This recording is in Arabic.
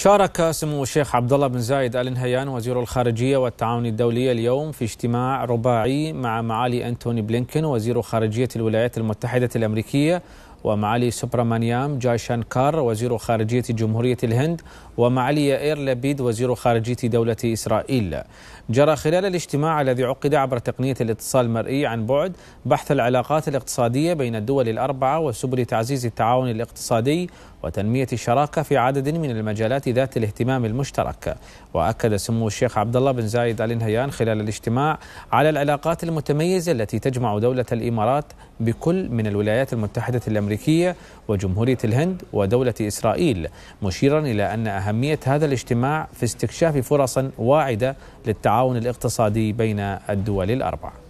شارك سمو الشيخ عبد الله بن زايد ال نهيان وزير الخارجيه والتعاون الدولي اليوم في اجتماع رباعي مع معالي انتوني بلينكن وزير خارجيه الولايات المتحده الامريكيه ومعالي سوبرامانيام جاي شانكار وزير خارجية جمهورية الهند ومعالي إير لبيد وزير خارجية دولة إسرائيل جرى خلال الاجتماع الذي عقد عبر تقنية الاتصال المرئي عن بعد بحث العلاقات الاقتصادية بين الدول الأربعة وسبل تعزيز التعاون الاقتصادي وتنمية الشراكة في عدد من المجالات ذات الاهتمام المشترك وأكد سمو الشيخ عبد الله بن زايد آل نهيان خلال الاجتماع على العلاقات المتميزة التي تجمع دولة الإمارات بكل من الولايات المتحدة الأمريكية الأمريكية وجمهورية الهند ودولة إسرائيل مشيرا إلى أن أهمية هذا الاجتماع في استكشاف فرص واعدة للتعاون الاقتصادي بين الدول الأربعة